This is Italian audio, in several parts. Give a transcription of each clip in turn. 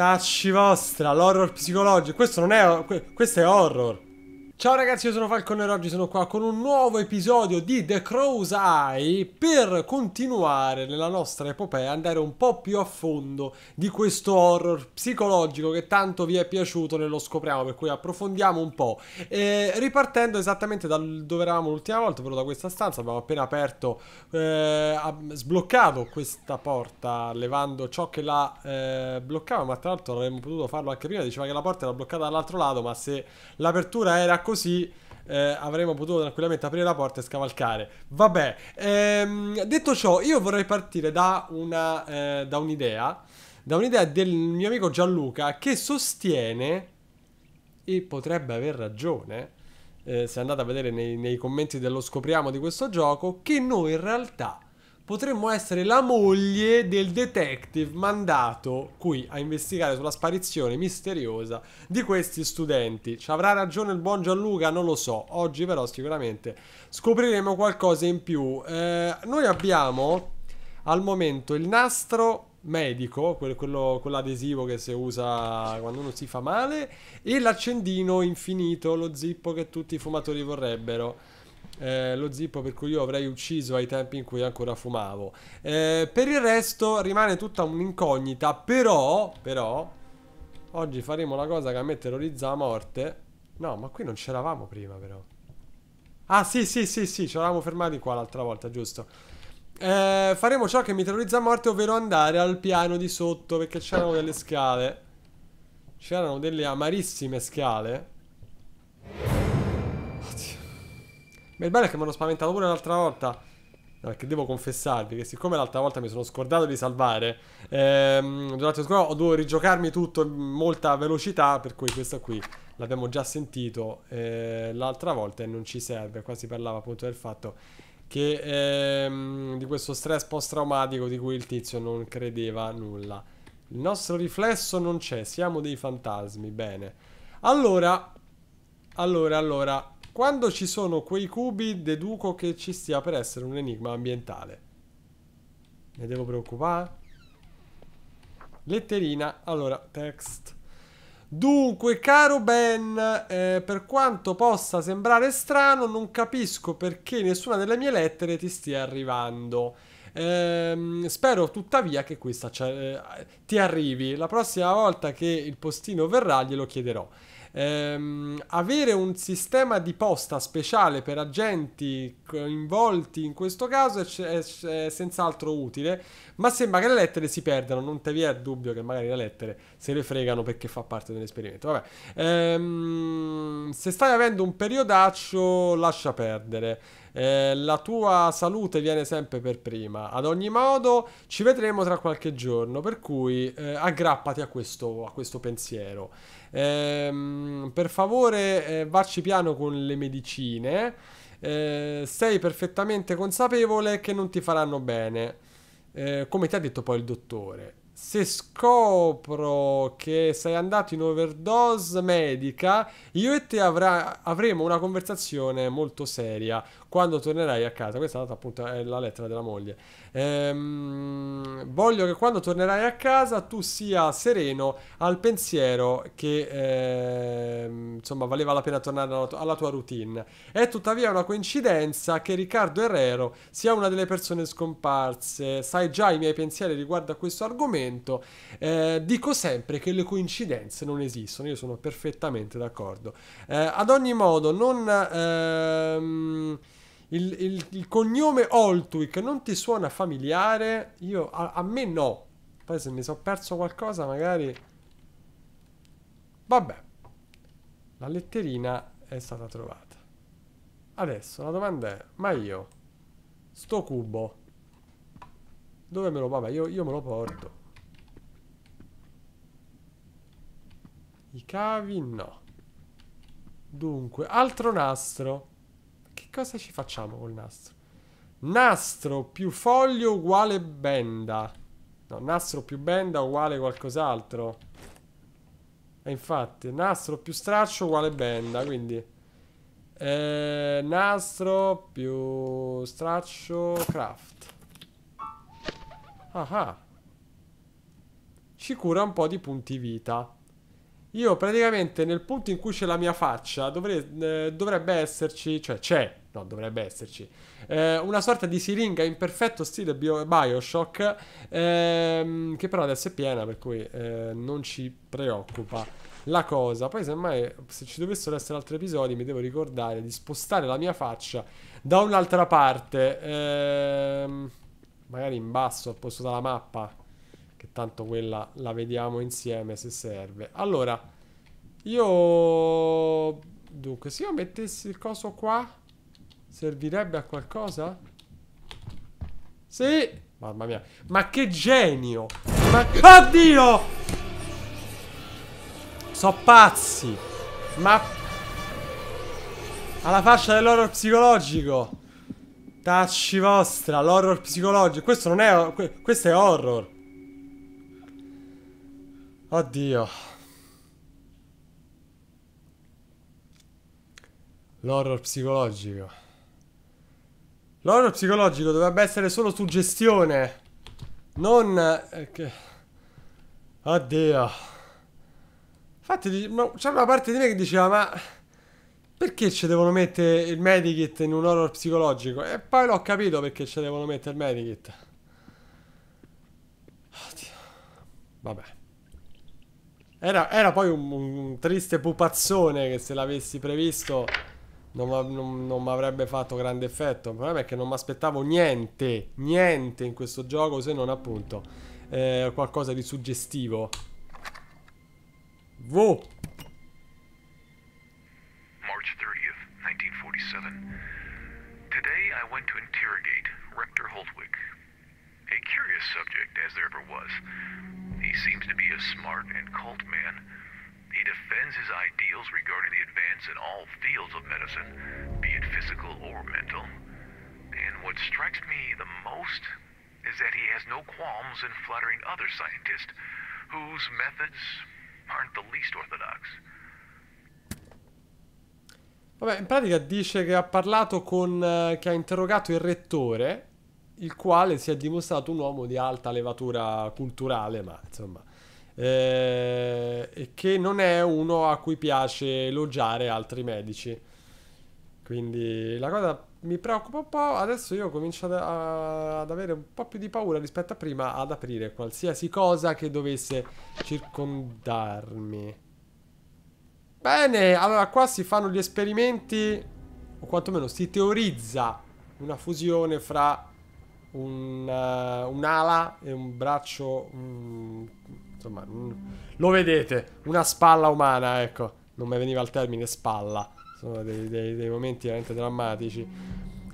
Tacci vostra, l'horror psicologico. Questo non è... Questo è horror. Ciao ragazzi, io sono Falcon e oggi sono qua con un nuovo episodio di The Crow's Eye per continuare nella nostra epopea, andare un po' più a fondo di questo horror psicologico che tanto vi è piaciuto nello scopriamo, per cui approfondiamo un po'. E ripartendo esattamente da dove eravamo l'ultima volta, però da questa stanza, abbiamo appena aperto, eh, sbloccato questa porta, levando ciò che la eh, bloccava, ma tra l'altro avremmo potuto farlo anche prima, diceva che la porta era bloccata dall'altro lato, ma se l'apertura era così così eh, avremmo potuto tranquillamente aprire la porta e scavalcare. Vabbè, ehm, detto ciò, io vorrei partire da, una, eh, da un'idea, da un'idea del mio amico Gianluca che sostiene, e potrebbe aver ragione, eh, se andate a vedere nei, nei commenti dello scopriamo di questo gioco, che noi in realtà potremmo essere la moglie del detective mandato qui a investigare sulla sparizione misteriosa di questi studenti. Ci avrà ragione il buon Gianluca? Non lo so. Oggi però sicuramente scopriremo qualcosa in più. Eh, noi abbiamo al momento il nastro medico, quello, quell'adesivo che si usa quando uno si fa male, e l'accendino infinito, lo zippo che tutti i fumatori vorrebbero eh, lo zippo per cui io avrei ucciso ai tempi in cui ancora fumavo. Eh, per il resto rimane tutta un'incognita, però, però, oggi faremo la cosa che a me terrorizza a morte. No, ma qui non c'eravamo prima però. Ah sì sì sì sì, ci eravamo fermati qua l'altra volta, giusto. Eh, faremo ciò che mi terrorizza a morte, ovvero andare al piano di sotto perché c'erano delle scale. C'erano delle amarissime scale. Ma il bello è che mi hanno spaventato pure l'altra volta. No, perché devo confessarvi che siccome l'altra volta mi sono scordato di salvare, ehm, durante lo scorso ho dovuto rigiocarmi tutto in molta velocità, per cui questo qui l'abbiamo già sentito eh, l'altra volta e non ci serve. Qua si parlava appunto del fatto che ehm, di questo stress post-traumatico di cui il tizio non credeva nulla. Il nostro riflesso non c'è, siamo dei fantasmi, bene. Allora, allora, allora, quando ci sono quei cubi, deduco che ci stia per essere un enigma ambientale. Ne devo preoccupare? Letterina. Allora, text. Dunque, caro Ben, eh, per quanto possa sembrare strano, non capisco perché nessuna delle mie lettere ti stia arrivando. Eh, spero tuttavia che questa eh, ti arrivi. La prossima volta che il postino verrà glielo chiederò. Ehm, avere un sistema di posta speciale per agenti coinvolti in questo caso è, è, è senz'altro utile, ma sembra che le lettere si perdano, non te vi è dubbio che magari le lettere se le fregano perché fa parte dell'esperimento. Vabbè. Ehm, se stai avendo un periodaccio, lascia perdere. Eh, la tua salute viene sempre per prima. Ad ogni modo, ci vedremo tra qualche giorno, per cui eh, aggrappati a questo, a questo pensiero. Eh, per favore, eh, varci piano con le medicine. Eh, sei perfettamente consapevole che non ti faranno bene. Eh, come ti ha detto poi il dottore se scopro che sei andato in overdose medica, io e te avrà, avremo una conversazione molto seria quando tornerai a casa. Questa è stata appunto è la lettera della moglie. Ehm, voglio che quando tornerai a casa tu sia sereno al pensiero che eh, insomma valeva la pena tornare alla, alla tua routine. È tuttavia una coincidenza che Riccardo Herrero sia una delle persone scomparse. Sai già i miei pensieri riguardo a questo argomento momento. Eh, dico sempre che le coincidenze non esistono, io sono perfettamente d'accordo. Eh, ad ogni modo, non... Ehm, il, il, il, cognome Oltwick non ti suona familiare? Io, a, a me no. Poi se mi sono perso qualcosa magari... Vabbè. La letterina è stata trovata. Adesso la domanda è, ma io, sto cubo, dove me lo... Vabbè, io, io me lo porto. I cavi no. Dunque, altro nastro. Che cosa ci facciamo col nastro? Nastro più foglio uguale benda. No, nastro più benda uguale qualcos'altro. E infatti, nastro più straccio uguale benda, quindi... Eh, nastro più straccio craft. Ah ah. Ci cura un po' di punti vita. Io praticamente nel punto in cui c'è la mia faccia dovrei, eh, dovrebbe esserci, cioè c'è, no dovrebbe esserci, eh, una sorta di siringa in perfetto stile bio, Bioshock ehm, che però adesso è piena per cui eh, non ci preoccupa la cosa. Poi semmai se ci dovessero essere altri episodi mi devo ricordare di spostare la mia faccia da un'altra parte, ehm, magari in basso al posto della mappa che tanto quella la vediamo insieme se serve. Allora, io... Dunque, se io mettessi il coso qua, servirebbe a qualcosa? Sì! Mamma mia, ma che genio! Ma... Oddio! So pazzi! Ma... Alla fascia dell'horror psicologico! Tacci vostra, l'horror psicologico. Questo non è... Questo è horror. Oddio. L'horror psicologico. L'horror psicologico dovrebbe essere solo suggestione. Non... Eh, Oddio. Infatti c'è una parte di me che diceva ma... Perché ci devono mettere il medikit in un horror psicologico? E poi l'ho capito perché ci devono mettere il medikit. Oddio. Vabbè. Era, era poi un, un, triste pupazzone che se l'avessi previsto non, non, non mi avrebbe fatto grande effetto. Il problema è che non mi aspettavo niente, niente in questo gioco se non appunto eh, qualcosa di suggestivo. Wow! March 30th, 1947. Today I went to interrogate Rector Holtwick. A curious subject as there ever was. seems to be a smart and cult man. He defends his ideals regarding the advance in all fields of medicine, be it physical or mental. And what strikes me the most is that he has no qualms in flattering other scientists whose methods aren't the least orthodox. Vabbè, in pratica dice che ha parlato con. Eh, che ha interrogato il rettore il quale si è dimostrato un uomo di alta levatura culturale, ma insomma, eh, che non è uno a cui piace elogiare altri medici. Quindi la cosa mi preoccupa un po', adesso io comincio ad, a, ad avere un po' più di paura rispetto a prima ad aprire qualsiasi cosa che dovesse circondarmi. Bene, allora qua si fanno gli esperimenti, o quantomeno si teorizza una fusione fra eh, un'ala e un braccio... Un, insomma, un, lo vedete, una spalla umana, ecco. Non mi veniva il termine spalla. Sono dei, dei, dei momenti veramente drammatici.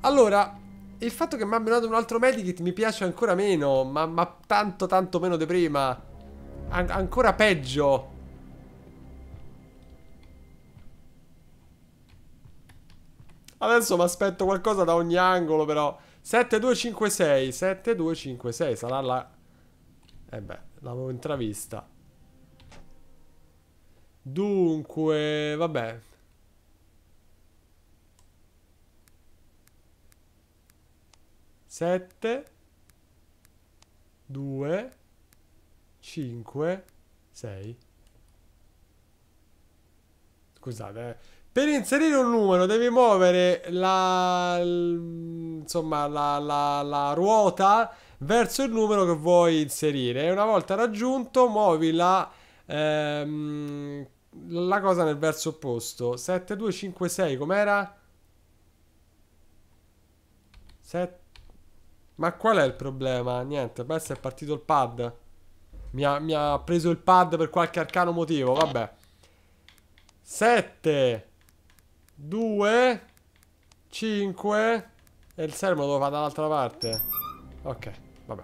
Allora, il fatto che mi abbiano dato un altro medikit mi piace ancora meno, ma, ma tanto tanto meno di prima. An ancora peggio. Adesso mi aspetto qualcosa da ogni angolo, però. 7256, 7256, sarà la... E eh beh, l'avevo intravista. Dunque, vabbè. Sette, due, cinque, sei. Scusate, eh. Per inserire un numero devi muovere la, insomma, la, la, la ruota verso il numero che vuoi inserire e una volta raggiunto muovi la, ehm, la cosa nel verso opposto. 7256 com'era? 7 ma qual è il problema? Niente, basta è partito il pad. Mi ha, mi ha, preso il pad per qualche arcano motivo, vabbè. 7 2 5 E il servo lo va dall'altra parte Ok, vabbè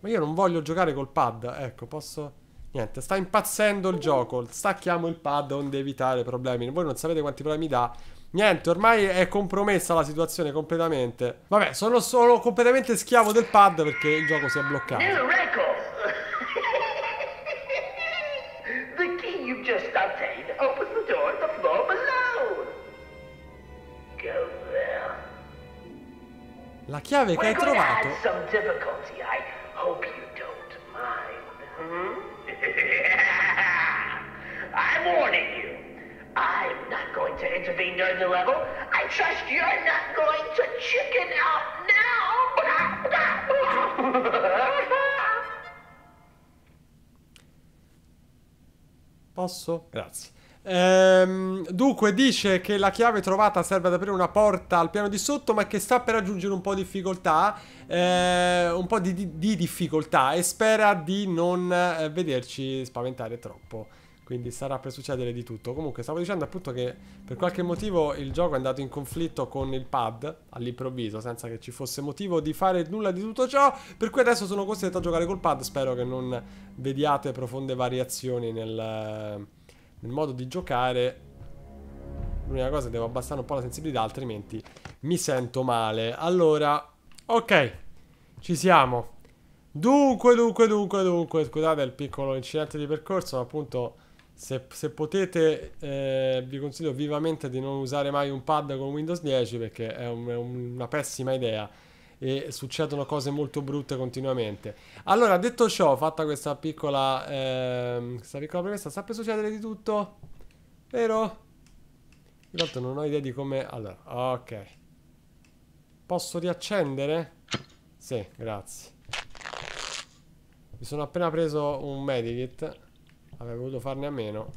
Ma io non voglio giocare col pad Ecco, posso... Niente, sta impazzendo il gioco Stacchiamo il pad onde evitare problemi Voi non sapete quanti problemi dà Niente, ormai è compromessa la situazione completamente Vabbè, sono solo completamente schiavo del pad Perché il gioco si è bloccato La chiave che hai trovato... I'm warning you. I'm not going to intervene during the level. I trust you're not going to chicken out now. Posso? Grazie. Ehm, dunque dice che la chiave trovata serve ad aprire una porta al piano di sotto ma che sta per raggiungere un po' di difficoltà, eh, un po' di, di, di, difficoltà e spera di non eh, vederci spaventare troppo. Quindi sarà per succedere di tutto. Comunque stavo dicendo appunto che per qualche motivo il gioco è andato in conflitto con il pad all'improvviso, senza che ci fosse motivo di fare nulla di tutto ciò, per cui adesso sono costretto a giocare col pad, spero che non vediate profonde variazioni nel nel modo di giocare l'unica cosa è devo abbassare un po' la sensibilità altrimenti mi sento male allora ok ci siamo dunque dunque dunque dunque scusate il piccolo incidente di percorso ma appunto se, se potete eh, vi consiglio vivamente di non usare mai un pad con Windows 10 perché è, un, è una pessima idea e succedono cose molto brutte continuamente. Allora, detto ciò, fatta questa piccola, ehm, questa piccola premessa, sta per succedere di tutto? Vero? Intanto non ho idea di come... Allora, ok. Posso riaccendere? Sì, grazie. Mi sono appena preso un medikit. Avrei voluto farne a meno.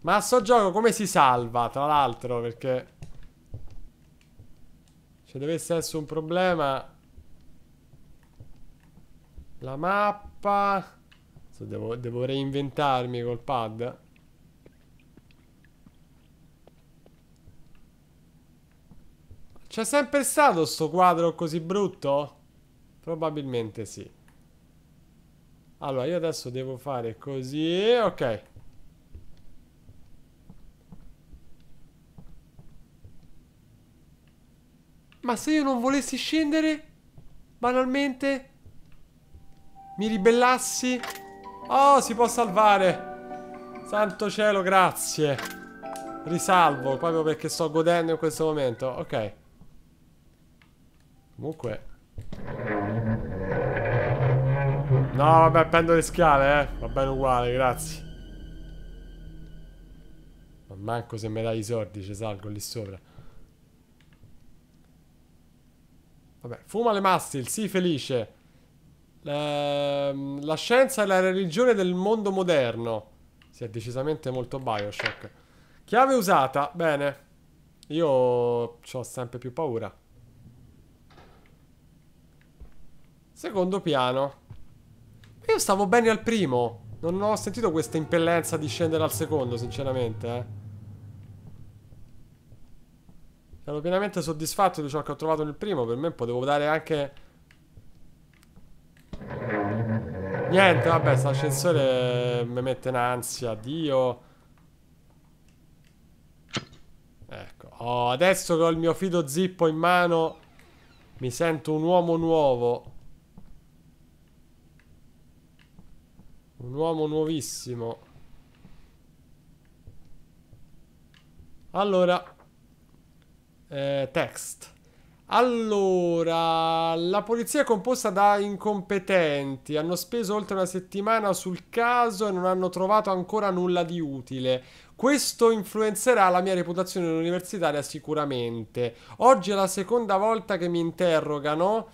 Ma a sto gioco come si salva, tra l'altro, perché... Se dovesse essere un problema... La mappa... Devo, devo reinventarmi col pad. C'è sempre stato sto quadro così brutto? Probabilmente sì. Allora, io adesso devo fare così. Ok. Ma se io non volessi scendere, banalmente, mi ribellassi... Oh, si può salvare! Santo cielo, grazie! Risalvo, proprio perché sto godendo in questo momento. Ok. Comunque... No, vabbè, prendo le scale, eh. Va bene uguale, grazie. Ma manco se me dai i soldi, ci salgo lì sopra. Vabbè, fuma le mastil, sii felice. La, ehm, la scienza è la religione del mondo moderno. Si è decisamente molto Bioshock. Chiave usata, bene. Io ho sempre più paura. Secondo piano. Io stavo bene al primo. Non ho sentito questa impellenza di scendere al secondo, sinceramente, eh. Sono pienamente soddisfatto di ciò che ho trovato nel primo. Per me potevo dare anche... Niente, vabbè, sta ascensore mi mette in ansia, Dio. Ecco. Oh, adesso che ho il mio fido zippo in mano, mi sento un uomo nuovo. Un uomo nuovissimo. Allora, eh, text. Allora, la polizia è composta da incompetenti, hanno speso oltre una settimana sul caso e non hanno trovato ancora nulla di utile. Questo influenzerà la mia reputazione universitaria sicuramente. Oggi è la seconda volta che mi interrogano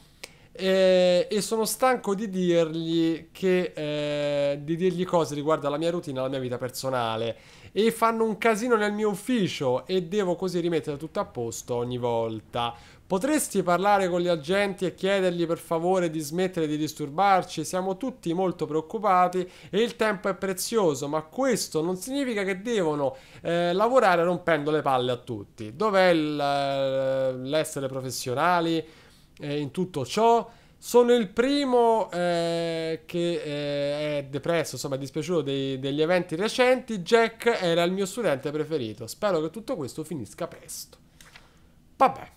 e, eh, e, sono stanco di dirgli che eh, di dirgli cose riguardo alla mia routine, alla mia vita personale e fanno un casino nel mio ufficio e devo così rimettere tutto a posto ogni volta. Potresti parlare con gli agenti e chiedergli per favore di smettere di disturbarci? Siamo tutti molto preoccupati e il tempo è prezioso, ma questo non significa che devono eh, lavorare rompendo le palle a tutti. Dov'è eh, l'essere professionali? eh, in tutto ciò. Sono il primo eh, che eh, è depresso, insomma, è dispiaciuto dei, degli eventi recenti. Jack era il mio studente preferito. Spero che tutto questo finisca presto. Vabbè.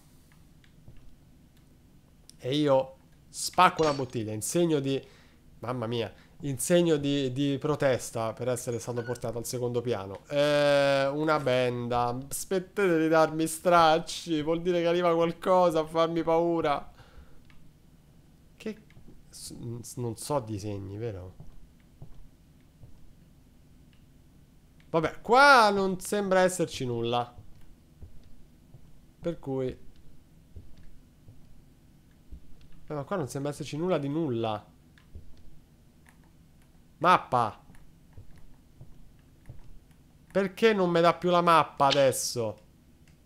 E io spacco la bottiglia in segno di... Mamma mia, in segno di, di protesta per essere stato portato al secondo piano. Eh, una benda. Smettete di darmi stracci, vuol dire che arriva qualcosa a farmi paura non so disegni, vero? Vabbè, qua non sembra esserci nulla. Per cui... Eh, ma qua non sembra esserci nulla di nulla. Mappa! Perché non mi dà più la mappa adesso?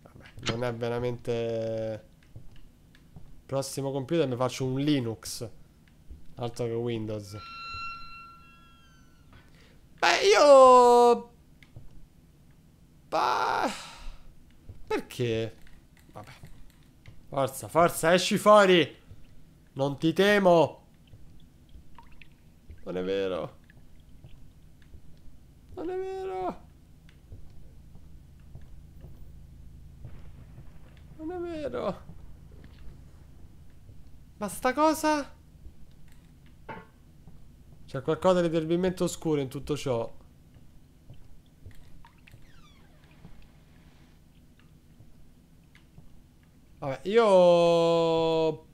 Vabbè, non è veramente... Prossimo computer mi faccio un Linux. Altro che Windows. Beh, io... Bah... Perché? Vabbè. Forza, forza, esci fuori! Non ti temo! Non è vero. Non è vero. Non è vero. Ma sta cosa? C'è qualcosa di terribilmente oscuro in tutto ciò. Vabbè, io...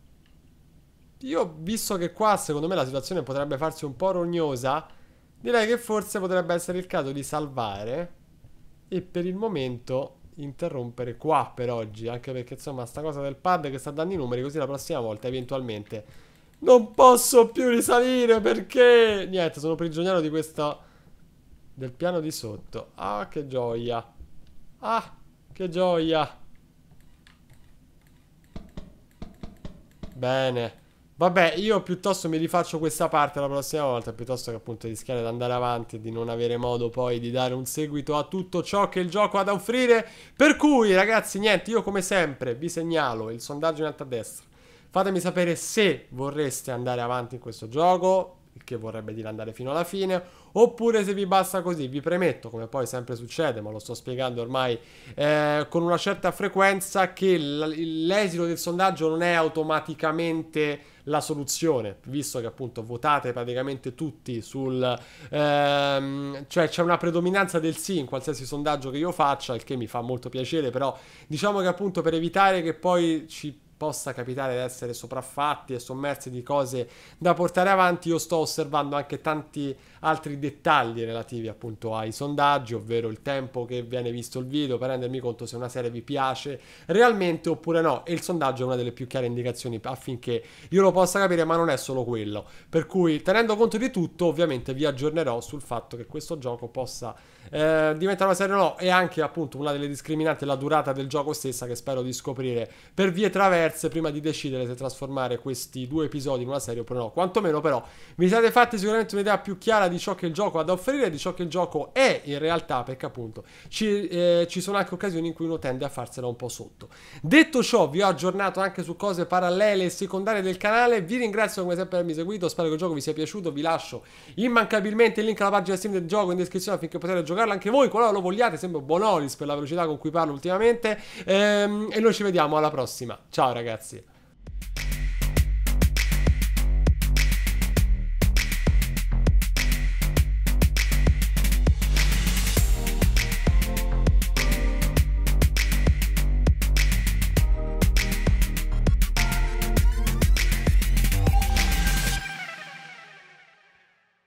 Io, visto che qua, secondo me, la situazione potrebbe farsi un po' rognosa, direi che forse potrebbe essere il caso di salvare. E per il momento interrompere qua per oggi, anche perché, insomma, sta cosa del pad che sta dando i numeri, così la prossima volta, eventualmente non posso più risalire perché... Niente, sono prigioniero di questa... Del piano di sotto. Ah, che gioia. Ah, che gioia. Bene. Vabbè, io piuttosto mi rifaccio questa parte la prossima volta, piuttosto che appunto rischiare di andare avanti e di non avere modo poi di dare un seguito a tutto ciò che il gioco ha da offrire. Per cui, ragazzi, niente, io come sempre vi segnalo il sondaggio in alto a destra Fatemi sapere se vorreste andare avanti in questo gioco, il che vorrebbe dire andare fino alla fine, oppure se vi basta così. Vi premetto, come poi sempre succede, ma lo sto spiegando ormai eh, con una certa frequenza, che l'esito del sondaggio non è automaticamente la soluzione, visto che appunto votate praticamente tutti sul... Ehm, cioè c'è una predominanza del sì in qualsiasi sondaggio che io faccia, il che mi fa molto piacere, però diciamo che appunto per evitare che poi ci possa capitare di essere sopraffatti e sommersi di cose da portare avanti, io sto osservando anche tanti altri dettagli relativi appunto ai sondaggi, ovvero il tempo che viene visto il video per rendermi conto se una serie vi piace realmente oppure no. E il sondaggio è una delle più chiare indicazioni affinché io lo possa capire, ma non è solo quello. Per cui tenendo conto di tutto, ovviamente vi aggiornerò sul fatto che questo gioco possa eh, diventare una serie o no e anche appunto una delle discriminanti la durata del gioco stessa che spero di scoprire per vie traverse diverse prima di decidere se trasformare questi due episodi in una serie oppure no. Quantomeno però vi siete fatti sicuramente un'idea più chiara di ciò che il gioco ha da offrire e di ciò che il gioco è in realtà, perché appunto ci, eh, ci sono anche occasioni in cui uno tende a farsela un po' sotto. Detto ciò, vi ho aggiornato anche su cose parallele e secondarie del canale. Vi ringrazio come sempre per avermi seguito, spero che il gioco vi sia piaciuto, vi lascio immancabilmente il link alla pagina Steam del gioco in descrizione affinché potete giocarlo anche voi, qualora lo vogliate, sembra buon Bonolis per la velocità con cui parlo ultimamente. Ehm, e noi ci vediamo alla prossima. Ciao ragazzi ragazzi.